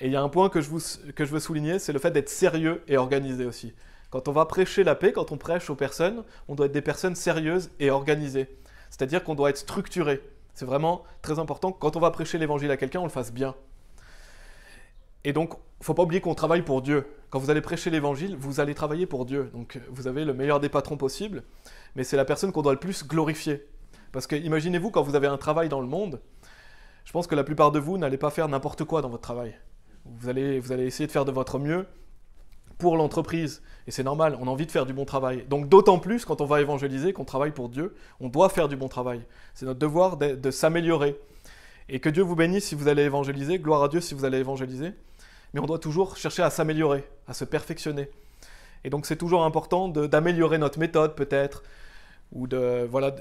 Et il y a un point que je, veux souligner, c'est le fait d'être sérieux et organisé aussi. Quand on va prêcher la paix, quand on prêche aux personnes, on doit être des personnes sérieuses et organisées. C'est-à-dire qu'on doit être structuré. C'est vraiment très important. Quand on va prêcher l'évangile à quelqu'un, on le fasse bien. Et donc, il faut pas oublier qu'on travaille pour Dieu. Quand vous allez prêcher l'évangile, vous allez travailler pour Dieu. Donc, vous avez le meilleur des patrons possible, mais c'est la personne qu'on doit le plus glorifier. Parce que imaginez-vous, quand vous avez un travail dans le monde, je pense que la plupart de vous n'allez pas faire n'importe quoi dans votre travail. Vous allez, essayer de faire de votre mieux pour l'entreprise. Et c'est normal, on a envie de faire du bon travail. Donc d'autant plus quand on va évangéliser, qu'on travaille pour Dieu, on doit faire du bon travail. C'est notre devoir de, s'améliorer. Et que Dieu vous bénisse si vous allez évangéliser, gloire à Dieu si vous allez évangéliser. Mais on doit toujours chercher à s'améliorer, à se perfectionner. Et donc c'est toujours important d'améliorer notre méthode peut-être, ou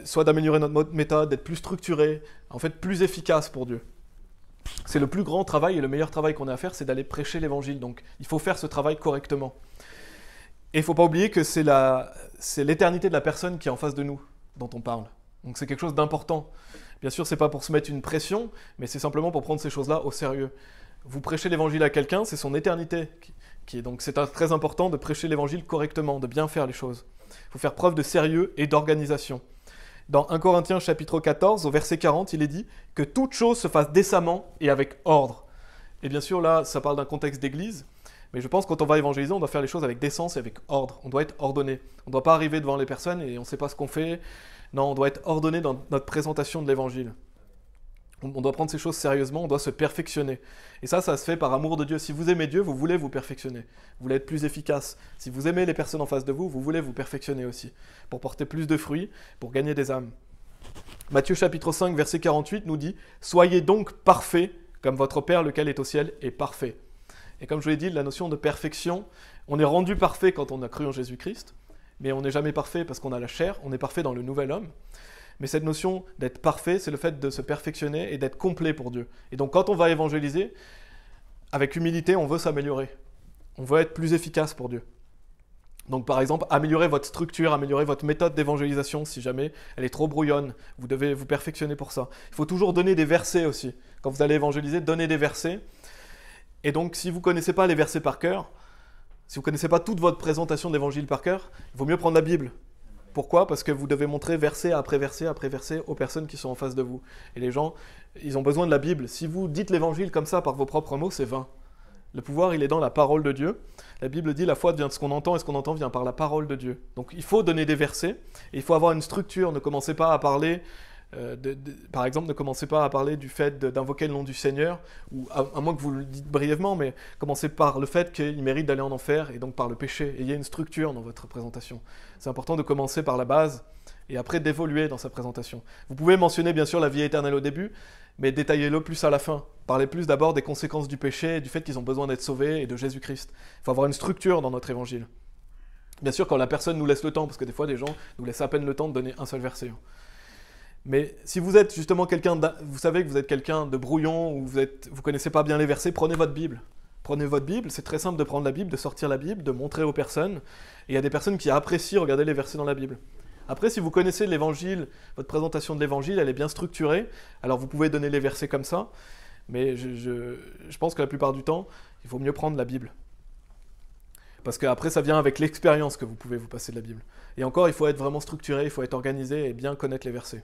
soit d'améliorer notre méthode, d'être plus structuré, en fait plus efficace pour Dieu c'est le plus grand travail et le meilleur travail qu'on a à faire, c'est d'aller prêcher l'évangile. Donc il faut faire ce travail correctement. Et il faut pas oublier que c'est l'éternité de la personne qui est en face de nous dont on parle. Donc c'est quelque chose d'important. Bien sûr, c'est pas pour se mettre une pression, mais c'est simplement pour prendre ces choses-là au sérieux. Vous prêchez l'évangile à quelqu'un, c'est son éternité qui, est donc c'est très important de prêcher l'évangile correctement, de bien faire les choses. Il faut faire preuve de sérieux et d'organisation. Dans 1 Corinthiens chapitre 14, au verset 40, il est dit que toute chose se fasse décemment et avec ordre. Et bien sûr, là, ça parle d'un contexte d'église, mais je pense que quand on va évangéliser, on doit faire les choses avec décence et avec ordre. On doit être ordonné. On ne doit pas arriver devant les personnes et on ne sait pas ce qu'on fait. Non, on doit être ordonné dans notre présentation de l'évangile on doit prendre ces choses sérieusement, on doit se perfectionner. Et ça, ça se fait par amour de Dieu. Si vous aimez Dieu, vous voulez vous perfectionner. Vous voulez être plus efficace. Si vous aimez les personnes en face de vous, vous voulez vous perfectionner aussi. Pour porter plus de fruits, pour gagner des âmes. Matthieu chapitre 5, verset 48 nous dit Soyez donc parfaits, comme votre Père, lequel est au ciel, est parfait. Et comme je vous l'ai dit, la notion de perfection, on est rendu parfait quand on a cru en Jésus-Christ, mais on n'est jamais parfait parce qu'on a la chair, on est parfait dans le nouvel homme. Mais cette notion d'être parfait, c'est le fait de se perfectionner et d'être complet pour Dieu. Et donc quand on va évangéliser, avec humilité, on veut s'améliorer. On veut être plus efficace pour Dieu. Donc par exemple, améliorer votre structure, améliorer votre méthode d'évangélisation si jamais elle est trop brouillonne. Vous devez vous perfectionner pour ça. Il faut toujours donner des versets aussi. Quand vous allez évangéliser, donnez des versets. Et donc si vous ne connaissez pas les versets par cœur, si vous ne connaissez pas toute votre présentation d'évangile par cœur, il vaut mieux prendre la Bible pourquoi Parce que vous devez montrer verset après verset après verset aux personnes qui sont en face de vous. Et les gens, ils ont besoin de la Bible. Si vous dites l'évangile comme ça par vos propres mots, c'est vain. Le pouvoir, il est dans la parole de Dieu. La Bible dit la foi vient de ce qu'on entend et ce qu'on entend vient par la parole de Dieu. Donc il faut donner des versets, et il faut avoir une structure. Ne commencez pas à parler euh, par exemple, ne commencez pas à parler du fait d'invoquer le nom du Seigneur, ou à, moins que vous le dites brièvement, mais commencez par le fait qu'il mérite d'aller en enfer, et donc par le péché. Ayez une structure dans votre présentation. C'est important de commencer par la base, et après d'évoluer dans sa présentation. Vous pouvez mentionner bien sûr la vie éternelle au début, mais détaillez-le plus à la fin. Parlez plus d'abord des conséquences du péché, du fait qu'ils ont besoin d'être sauvés, et de Jésus-Christ. Il faut avoir une structure dans notre évangile. Bien sûr, quand la personne nous laisse le temps, parce que des fois, des gens nous laissent à peine le temps de donner un seul verset. Mais si vous êtes justement quelqu'un, vous savez que vous êtes quelqu'un de brouillon ou vous êtes, vous connaissez pas bien les versets, prenez votre Bible. Prenez votre Bible, c'est très simple de prendre la Bible, de sortir la Bible, de montrer aux personnes. Et il y a des personnes qui apprécient regarder les versets dans la Bible. Après, si vous connaissez l'évangile, votre présentation de l'évangile, elle est bien structurée, alors vous pouvez donner les versets comme ça. Mais je, je pense que la plupart du temps, il vaut mieux prendre la Bible. Parce qu'après, ça vient avec l'expérience que vous pouvez vous passer de la Bible. Et encore, il faut être vraiment structuré, il faut être organisé et bien connaître les versets.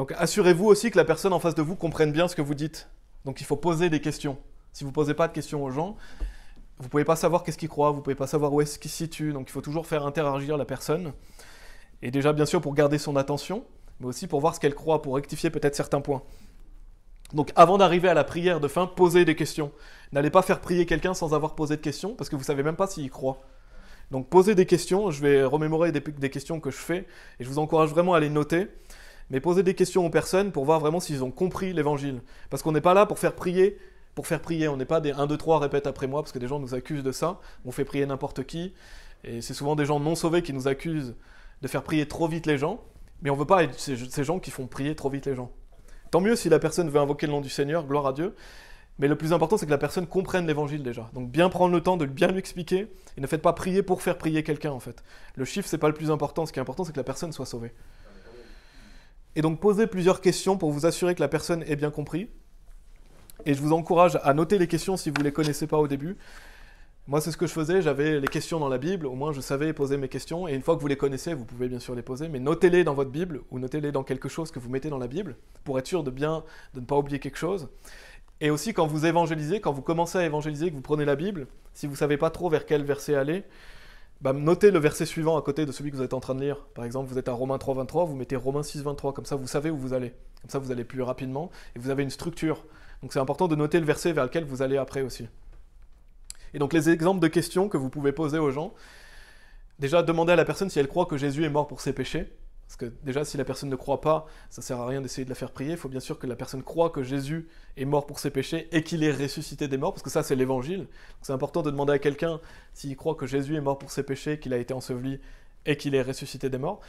Donc assurez-vous aussi que la personne en face de vous comprenne bien ce que vous dites. Donc il faut poser des questions. Si vous ne posez pas de questions aux gens, vous ne pouvez pas savoir qu'est-ce qu'ils croient, vous ne pouvez pas savoir où est-ce qu'ils se situent. Donc il faut toujours faire interagir la personne. Et déjà, bien sûr, pour garder son attention, mais aussi pour voir ce qu'elle croit, pour rectifier peut-être certains points. Donc avant d'arriver à la prière de fin, posez des questions. N'allez pas faire prier quelqu'un sans avoir posé de questions, parce que vous ne savez même pas s'il croit. Donc posez des questions, je vais remémorer des, des questions que je fais, et je vous encourage vraiment à les noter mais poser des questions aux personnes pour voir vraiment s'ils ont compris l'évangile. Parce qu'on n'est pas là pour faire prier, pour faire prier. On n'est pas des 1, 2, 3, répète après moi, parce que des gens nous accusent de ça. On fait prier n'importe qui. Et c'est souvent des gens non sauvés qui nous accusent de faire prier trop vite les gens. Mais on ne veut pas être ces gens qui font prier trop vite les gens. Tant mieux si la personne veut invoquer le nom du Seigneur, gloire à Dieu. Mais le plus important, c'est que la personne comprenne l'évangile déjà. Donc bien prendre le temps de bien lui expliquer et ne faites pas prier pour faire prier quelqu'un en fait. Le chiffre, n'est pas le plus important. Ce qui est important, c'est que la personne soit sauvée. Et donc posez plusieurs questions pour vous assurer que la personne ait bien compris. Et je vous encourage à noter les questions si vous ne les connaissez pas au début. Moi, c'est ce que je faisais, j'avais les questions dans la Bible, au moins je savais poser mes questions, et une fois que vous les connaissez, vous pouvez bien sûr les poser, mais notez-les dans votre Bible, ou notez-les dans quelque chose que vous mettez dans la Bible, pour être sûr de bien, de ne pas oublier quelque chose. Et aussi, quand vous évangélisez, quand vous commencez à évangéliser, que vous prenez la Bible, si vous ne savez pas trop vers quel verset aller, bah, notez le verset suivant à côté de celui que vous êtes en train de lire. Par exemple, vous êtes à Romains 3, 23, vous mettez Romains 6, 23, comme ça vous savez où vous allez. Comme ça vous allez plus rapidement et vous avez une structure. Donc c'est important de noter le verset vers lequel vous allez après aussi. Et donc les exemples de questions que vous pouvez poser aux gens, déjà demandez à la personne si elle croit que Jésus est mort pour ses péchés. Parce que déjà, si la personne ne croit pas, ça sert à rien d'essayer de la faire prier. Il faut bien sûr que la personne croit que Jésus est mort pour ses péchés et qu'il est ressuscité des morts, parce que ça, c'est l'évangile. C'est important de demander à quelqu'un s'il croit que Jésus est mort pour ses péchés, qu'il a été enseveli et qu'il est ressuscité des morts.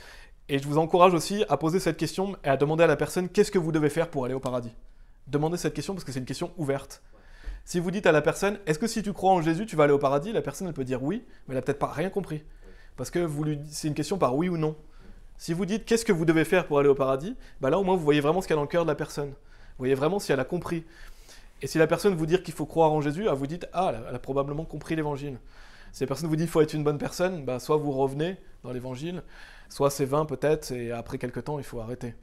Et je vous encourage aussi à poser cette question et à demander à la personne qu'est-ce que vous devez faire pour aller au paradis. Demandez cette question parce que c'est une question ouverte. Si vous dites à la personne, est-ce que si tu crois en Jésus, tu vas aller au paradis La personne, peut dire oui, mais elle n'a peut-être pas rien compris. Parce que c'est une question par oui ou non. Si vous dites qu'est-ce que vous devez faire pour aller au paradis, bah là au moins vous voyez vraiment ce qu'il y a dans le cœur de la personne. Vous voyez vraiment si elle a compris. Et si la personne vous dit qu'il faut croire en Jésus, ah, vous dites ah, elle a, probablement compris l'évangile. Si la personne vous dit qu'il faut être une bonne personne, bah, soit vous revenez dans l'évangile, soit c'est vain peut-être, et après quelques temps, il faut arrêter.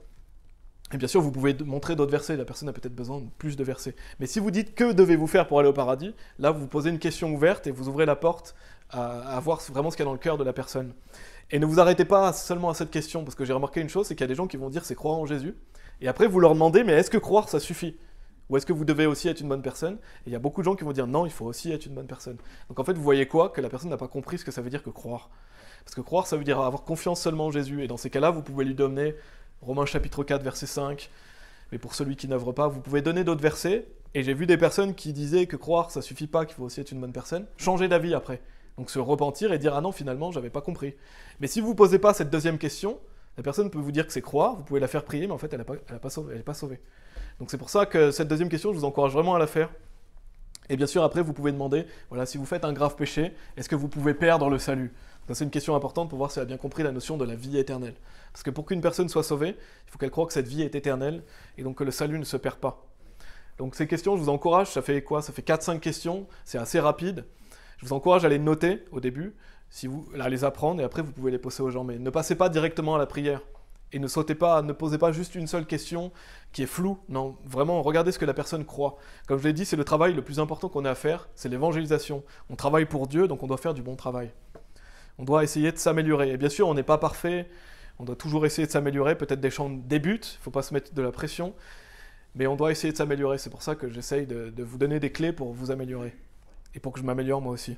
Et bien sûr, vous pouvez montrer d'autres versets, la personne a peut-être besoin de plus de versets. Mais si vous dites que devez-vous faire pour aller au paradis, là, vous posez une question ouverte et vous ouvrez la porte à, à voir vraiment ce qu'il y a dans le cœur de la personne. Et ne vous arrêtez pas seulement à cette question, parce que j'ai remarqué une chose, c'est qu'il y a des gens qui vont dire c'est croire en Jésus. Et après, vous leur demandez, mais est-ce que croire, ça suffit Ou est-ce que vous devez aussi être une bonne personne Et il y a beaucoup de gens qui vont dire non, il faut aussi être une bonne personne. Donc en fait, vous voyez quoi Que la personne n'a pas compris ce que ça veut dire que croire. Parce que croire, ça veut dire avoir confiance seulement en Jésus. Et dans ces cas-là, vous pouvez lui donner Romains chapitre 4, verset 5. Mais pour celui qui n'œuvre pas, vous pouvez donner d'autres versets. Et j'ai vu des personnes qui disaient que croire, ça suffit pas, qu'il faut aussi être une bonne personne. Changer d'avis après. Donc se repentir et dire ah non finalement j'avais pas compris. Mais si vous posez pas cette deuxième question, la personne peut vous dire que c'est croire, vous pouvez la faire prier, mais en fait elle n'est pas, pas, sauvé, elle pas sauvée. Donc c'est pour ça que cette deuxième question, je vous encourage vraiment à la faire. Et bien sûr après vous pouvez demander, voilà si vous faites un grave péché, est-ce que vous pouvez perdre le salut c'est une question importante pour voir si elle a bien compris la notion de la vie éternelle. Parce que pour qu'une personne soit sauvée, il faut qu'elle croie que cette vie est éternelle et donc que le salut ne se perd pas. Donc ces questions, je vous encourage, ça fait quoi Ça fait 4-5 questions, c'est assez rapide. Je vous encourage à les noter au début, si vous, à les apprendre, et après vous pouvez les poser aux gens. Mais ne passez pas directement à la prière. Et ne sautez pas, ne posez pas juste une seule question qui est floue. Non, vraiment, regardez ce que la personne croit. Comme je l'ai dit, c'est le travail le plus important qu'on a à faire, c'est l'évangélisation. On travaille pour Dieu, donc on doit faire du bon travail. On doit essayer de s'améliorer. Et bien sûr, on n'est pas parfait, on doit toujours essayer de s'améliorer. Peut-être des chants débutent, il ne faut pas se mettre de la pression, mais on doit essayer de s'améliorer. C'est pour ça que j'essaye de vous donner des clés pour vous améliorer et pour que je m'améliore moi aussi.